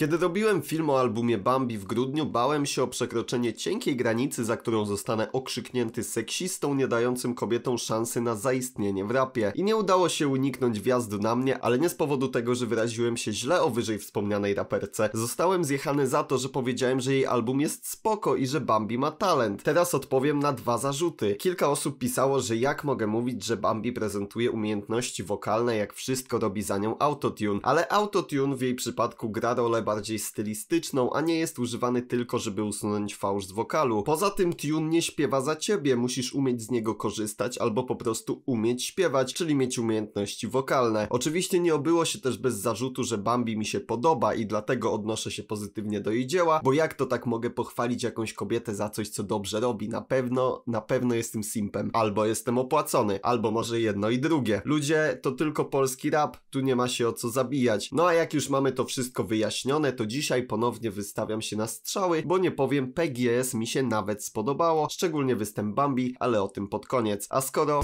Kiedy robiłem film o albumie Bambi w grudniu, bałem się o przekroczenie cienkiej granicy, za którą zostanę okrzyknięty seksistą, nie dającym kobietom szansy na zaistnienie w rapie. I nie udało się uniknąć wjazdu na mnie, ale nie z powodu tego, że wyraziłem się źle o wyżej wspomnianej raperce. Zostałem zjechany za to, że powiedziałem, że jej album jest spoko i że Bambi ma talent. Teraz odpowiem na dwa zarzuty. Kilka osób pisało, że jak mogę mówić, że Bambi prezentuje umiejętności wokalne, jak wszystko robi za nią autotune, ale autotune w jej przypadku gra rolę bardziej stylistyczną, a nie jest używany tylko, żeby usunąć fałsz z wokalu. Poza tym tune nie śpiewa za ciebie, musisz umieć z niego korzystać albo po prostu umieć śpiewać, czyli mieć umiejętności wokalne. Oczywiście nie obyło się też bez zarzutu, że Bambi mi się podoba i dlatego odnoszę się pozytywnie do jej dzieła, bo jak to tak mogę pochwalić jakąś kobietę za coś, co dobrze robi? Na pewno, na pewno jestem simpem. Albo jestem opłacony, albo może jedno i drugie. Ludzie, to tylko polski rap, tu nie ma się o co zabijać. No a jak już mamy to wszystko wyjaśnione, to dzisiaj ponownie wystawiam się na strzały, bo nie powiem, PGS mi się nawet spodobało, szczególnie występ Bambi, ale o tym pod koniec. A skoro...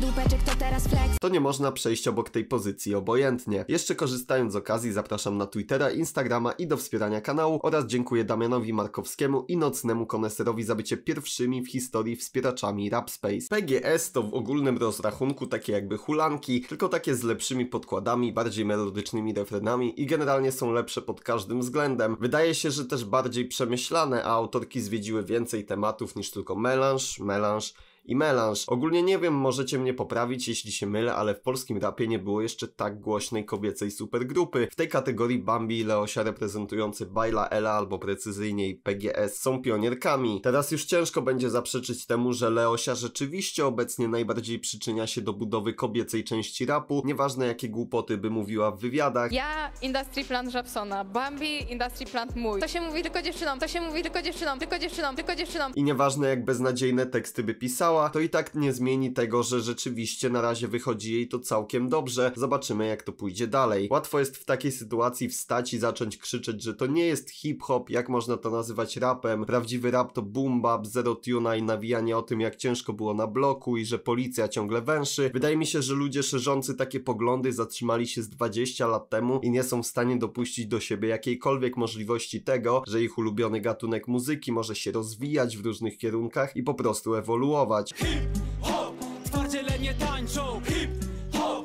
Dupeczek, to, to nie można przejść obok tej pozycji obojętnie. Jeszcze korzystając z okazji zapraszam na Twittera, Instagrama i do wspierania kanału oraz dziękuję Damianowi Markowskiemu i nocnemu koneserowi za bycie pierwszymi w historii wspieraczami Rapspace. PGS to w ogólnym rozrachunku takie jakby hulanki, tylko takie z lepszymi podkładami, bardziej melodycznymi refrenami i generalnie są lepsze pod każdym względem. Wydaje się, że też bardziej przemyślane, a autorki zwiedziły więcej tematów niż tylko melanż, melanż, i melanż. Ogólnie nie wiem, możecie mnie poprawić, jeśli się mylę, ale w polskim rapie nie było jeszcze tak głośnej kobiecej supergrupy. W tej kategorii Bambi i Leosia reprezentujący Baila Ela albo precyzyjniej PGS są pionierkami. Teraz już ciężko będzie zaprzeczyć temu, że Leosia rzeczywiście obecnie najbardziej przyczynia się do budowy kobiecej części rapu, nieważne jakie głupoty by mówiła w wywiadach. Ja, Industry Plant Japsona, Bambi, Industry Plant mój. To się mówi tylko dziewczynom, to się mówi tylko dziewczynom, tylko dziewczynom, tylko dziewczynom. I nieważne jak beznadziejne teksty by pisała, to i tak nie zmieni tego, że rzeczywiście na razie wychodzi jej to całkiem dobrze. Zobaczymy, jak to pójdzie dalej. Łatwo jest w takiej sytuacji wstać i zacząć krzyczeć, że to nie jest hip-hop, jak można to nazywać rapem. Prawdziwy rap to boom-bap, zero tuna i nawijanie o tym, jak ciężko było na bloku i że policja ciągle węszy. Wydaje mi się, że ludzie szerzący takie poglądy zatrzymali się z 20 lat temu i nie są w stanie dopuścić do siebie jakiejkolwiek możliwości tego, że ich ulubiony gatunek muzyki może się rozwijać w różnych kierunkach i po prostu ewoluować. much.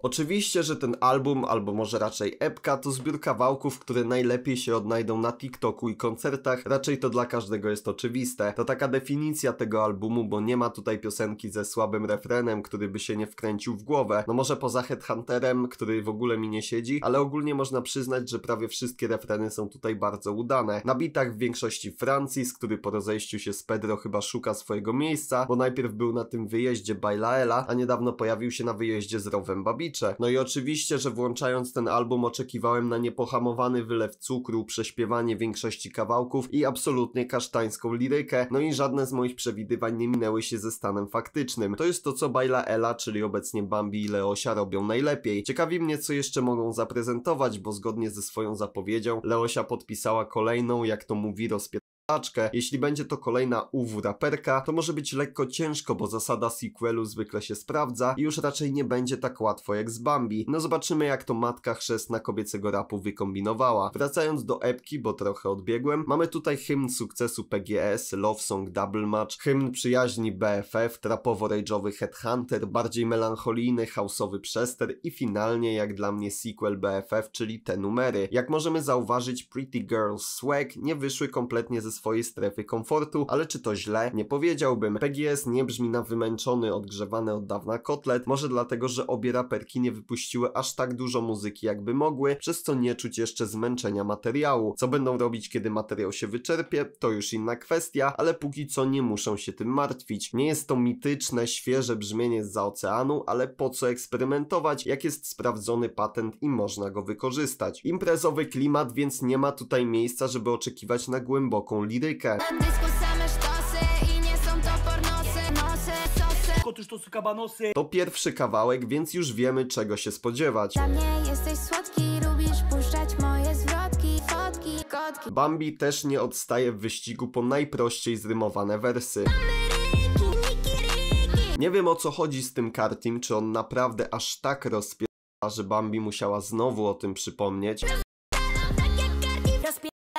Oczywiście, że ten album, albo może raczej epka, to zbiór kawałków, które najlepiej się odnajdą na TikToku i koncertach, raczej to dla każdego jest oczywiste. To taka definicja tego albumu, bo nie ma tutaj piosenki ze słabym refrenem, który by się nie wkręcił w głowę. No może poza Headhunterem, który w ogóle mi nie siedzi, ale ogólnie można przyznać, że prawie wszystkie refreny są tutaj bardzo udane. Na bitach w większości Francis, który po rozejściu się z Pedro chyba szuka swojego miejsca, bo najpierw był na tym wyjeździe Bailaela, a niedawno pojawił się na wyjeździe z Rowem Babicem. No i oczywiście, że włączając ten album oczekiwałem na niepohamowany wylew cukru, prześpiewanie większości kawałków i absolutnie kasztańską lirykę, no i żadne z moich przewidywań nie minęły się ze stanem faktycznym. To jest to, co Baila Ela, czyli obecnie Bambi i Leosia robią najlepiej. Ciekawi mnie, co jeszcze mogą zaprezentować, bo zgodnie ze swoją zapowiedzią Leosia podpisała kolejną, jak to mówi, rozpie taczkę. Jeśli będzie to kolejna UW raperka, to może być lekko ciężko, bo zasada sequelu zwykle się sprawdza i już raczej nie będzie tak łatwo jak z Bambi. No zobaczymy jak to matka chrzestna kobiecego rapu wykombinowała. Wracając do epki, bo trochę odbiegłem, mamy tutaj hymn sukcesu PGS, Love Song Double Match, hymn przyjaźni BFF, trapowo-rage'owy Headhunter, bardziej melancholijny, house'owy Przester i finalnie jak dla mnie sequel BFF, czyli te numery. Jak możemy zauważyć, Pretty Girls Swag nie wyszły kompletnie ze swojej strefy komfortu, ale czy to źle? Nie powiedziałbym. PGS nie brzmi na wymęczony, odgrzewany od dawna kotlet, może dlatego, że obie raperki nie wypuściły aż tak dużo muzyki jakby mogły, przez co nie czuć jeszcze zmęczenia materiału. Co będą robić, kiedy materiał się wyczerpie, to już inna kwestia, ale póki co nie muszą się tym martwić. Nie jest to mityczne, świeże brzmienie z za oceanu, ale po co eksperymentować, jak jest sprawdzony patent i można go wykorzystać. Imprezowy klimat, więc nie ma tutaj miejsca, żeby oczekiwać na głęboką lirykę. to To pierwszy kawałek, więc już wiemy czego się spodziewać. Dla mnie jesteś słodki, lubisz puszczać moje zwrotki, fotki, kotki. Bambi też nie odstaje w wyścigu po najprościej zrymowane wersy. Nie wiem o co chodzi z tym kartim, czy on naprawdę aż tak rozpie... że Bambi musiała znowu o tym przypomnieć.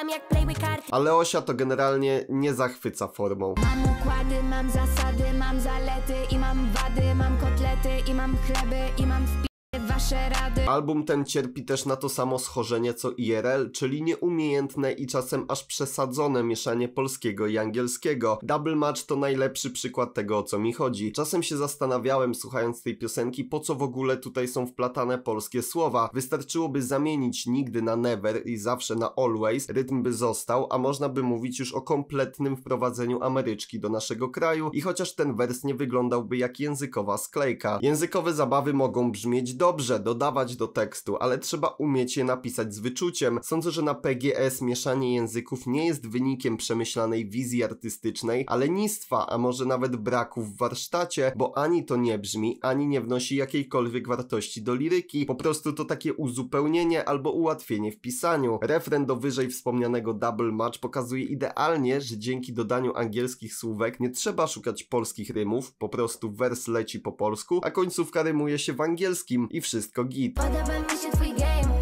Latam jak playboy karty Ale Osia to generalnie nie zachwyca formą. Mam układy, mam zasady, mam zalety I mam wady, mam kotlety I mam chleby, i mam wpi- wasze rady. Album ten cierpi też na to samo schorzenie co IRL, czyli nieumiejętne i czasem aż przesadzone mieszanie polskiego i angielskiego. Double Match to najlepszy przykład tego o co mi chodzi. Czasem się zastanawiałem słuchając tej piosenki po co w ogóle tutaj są wplatane polskie słowa. Wystarczyłoby zamienić nigdy na never i zawsze na always, rytm by został, a można by mówić już o kompletnym wprowadzeniu Ameryczki do naszego kraju i chociaż ten wers nie wyglądałby jak językowa sklejka. Językowe zabawy mogą brzmieć dobrze, dobrze dodawać do tekstu, ale trzeba umieć je napisać z wyczuciem. Sądzę, że na PGS mieszanie języków nie jest wynikiem przemyślanej wizji artystycznej, ale nistwa, a może nawet braku w warsztacie, bo ani to nie brzmi, ani nie wnosi jakiejkolwiek wartości do liryki, po prostu to takie uzupełnienie albo ułatwienie w pisaniu. Refren do wyżej wspomnianego Double Match pokazuje idealnie, że dzięki dodaniu angielskich słówek nie trzeba szukać polskich rymów, po prostu wers leci po polsku, a końcówka rymuje się w angielskim i wszystko git. Podoba mi się twój game.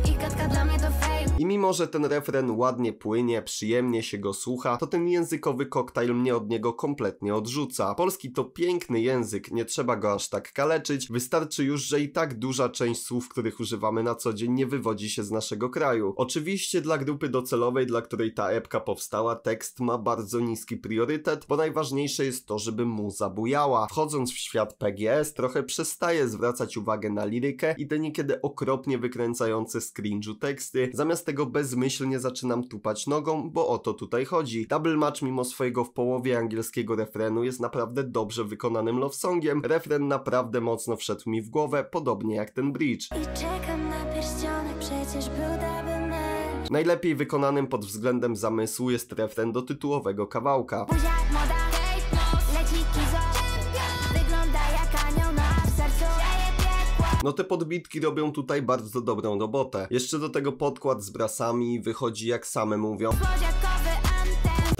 I mimo, że ten refren ładnie płynie, przyjemnie się go słucha, to ten językowy koktajl mnie od niego kompletnie odrzuca. Polski to piękny język, nie trzeba go aż tak kaleczyć, wystarczy już, że i tak duża część słów, których używamy na co dzień nie wywodzi się z naszego kraju. Oczywiście dla grupy docelowej, dla której ta epka powstała, tekst ma bardzo niski priorytet, bo najważniejsze jest to, żeby mu zabujała. Wchodząc w świat PGS trochę przestaje zwracać uwagę na lirykę i te niekiedy okropnie wykręcające z cringe'u teksty, zamiast dlatego bezmyślnie zaczynam tupać nogą, bo o to tutaj chodzi. Double Match mimo swojego w połowie angielskiego refrenu jest naprawdę dobrze wykonanym love songiem. Refren naprawdę mocno wszedł mi w głowę, podobnie jak ten bridge. I czekam na pierścionek, przecież był double match. Najlepiej wykonanym pod względem zamysłu jest refren do tytułowego kawałka. moda, No te podbitki robią tutaj bardzo dobrą robotę. Jeszcze do tego podkład z brasami wychodzi jak same mówią. Słodziakowy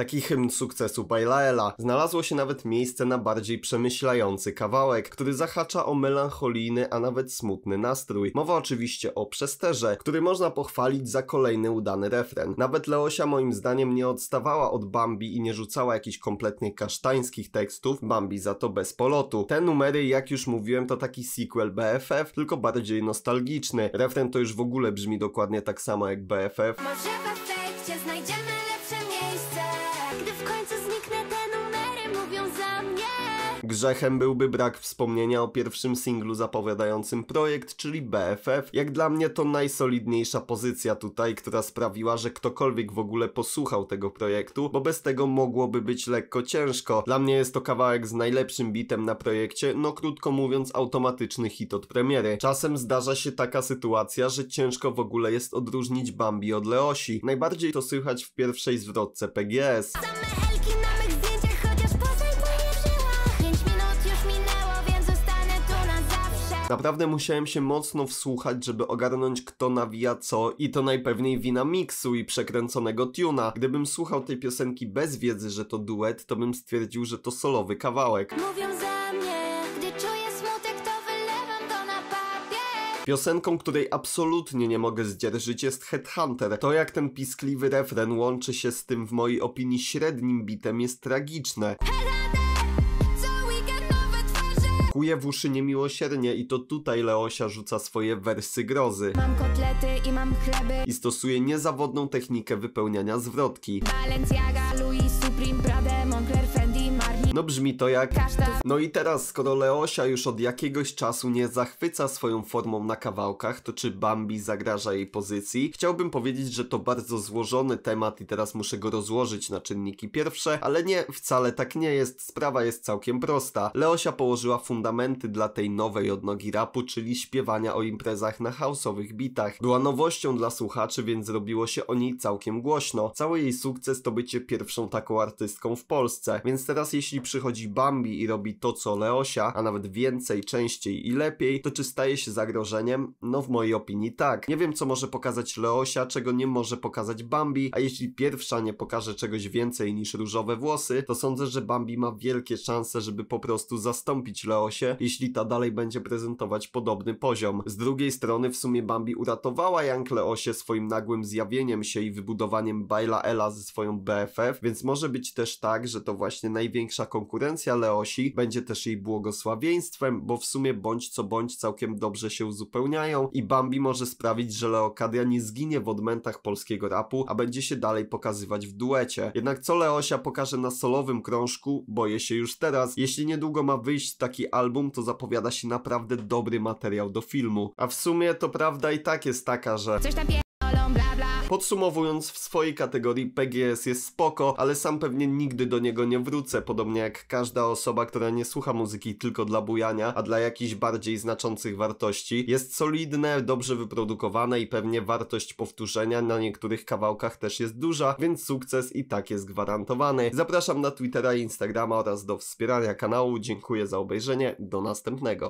taki hymn sukcesu Bailaela, znalazło się nawet miejsce na bardziej przemyślający kawałek, który zahacza o melancholijny, a nawet smutny nastrój. Mowa oczywiście o Przesterze, który można pochwalić za kolejny udany refren. Nawet Leosia moim zdaniem nie odstawała od Bambi i nie rzucała jakichś kompletnie kasztańskich tekstów, Bambi za to bez polotu. Te numery, jak już mówiłem, to taki sequel BFF, tylko bardziej nostalgiczny. Refren to już w ogóle brzmi dokładnie tak samo jak BFF. Może w afekcie znajdziemy Grzechem byłby brak wspomnienia o pierwszym singlu zapowiadającym projekt, czyli BFF. Jak dla mnie to najsolidniejsza pozycja tutaj, która sprawiła, że ktokolwiek w ogóle posłuchał tego projektu, bo bez tego mogłoby być lekko ciężko. Dla mnie jest to kawałek z najlepszym bitem na projekcie, no krótko mówiąc automatyczny hit od premiery. Czasem zdarza się taka sytuacja, że ciężko w ogóle jest odróżnić Bambi od Leosi. Najbardziej to słychać w pierwszej zwrotce PGS. Naprawdę musiałem się mocno wsłuchać, żeby ogarnąć kto nawija co i to najpewniej wina miksu i przekręconego tuna. Gdybym słuchał tej piosenki bez wiedzy, że to duet, to bym stwierdził, że to solowy kawałek. Piosenką, której absolutnie nie mogę zdzierżyć jest Headhunter. To jak ten piskliwy refren łączy się z tym w mojej opinii średnim bitem jest tragiczne pakuje w uszy niemiłosiernie i to tutaj Leosia rzuca swoje wersy grozy. Mam kotlety i mam chleby. I stosuje niezawodną technikę wypełniania zwrotki. Balenciaga, no brzmi to jak... No i teraz, skoro Leosia już od jakiegoś czasu nie zachwyca swoją formą na kawałkach, to czy Bambi zagraża jej pozycji? Chciałbym powiedzieć, że to bardzo złożony temat i teraz muszę go rozłożyć na czynniki pierwsze, ale nie, wcale tak nie jest. Sprawa jest całkiem prosta. Leosia położyła fundamenty dla tej nowej odnogi rapu, czyli śpiewania o imprezach na houseowych bitach. Była nowością dla słuchaczy, więc zrobiło się o niej całkiem głośno. Cały jej sukces to bycie pierwszą taką artystką w Polsce. Więc teraz jeśli przychodzi Bambi i robi to, co Leosia, a nawet więcej, częściej i lepiej, to czy staje się zagrożeniem? No w mojej opinii tak. Nie wiem, co może pokazać Leosia, czego nie może pokazać Bambi, a jeśli pierwsza nie pokaże czegoś więcej niż różowe włosy, to sądzę, że Bambi ma wielkie szanse, żeby po prostu zastąpić Leosię, jeśli ta dalej będzie prezentować podobny poziom. Z drugiej strony w sumie Bambi uratowała Young Leosię swoim nagłym zjawieniem się i wybudowaniem Baila Ela ze swoją BFF, więc może być też tak, że to właśnie największa konkurencja Leosi będzie też jej błogosławieństwem, bo w sumie bądź co bądź całkiem dobrze się uzupełniają i Bambi może sprawić, że Leokadia nie zginie w odmętach polskiego rapu, a będzie się dalej pokazywać w duecie. Jednak co Leosia pokaże na solowym krążku, boję się już teraz. Jeśli niedługo ma wyjść taki album, to zapowiada się naprawdę dobry materiał do filmu. A w sumie to prawda i tak jest taka, że... Coś tam Podsumowując, w swojej kategorii PGS jest spoko, ale sam pewnie nigdy do niego nie wrócę, podobnie jak każda osoba, która nie słucha muzyki tylko dla bujania, a dla jakichś bardziej znaczących wartości. Jest solidne, dobrze wyprodukowane i pewnie wartość powtórzenia na niektórych kawałkach też jest duża, więc sukces i tak jest gwarantowany. Zapraszam na Twittera i Instagrama oraz do wspierania kanału. Dziękuję za obejrzenie. Do następnego.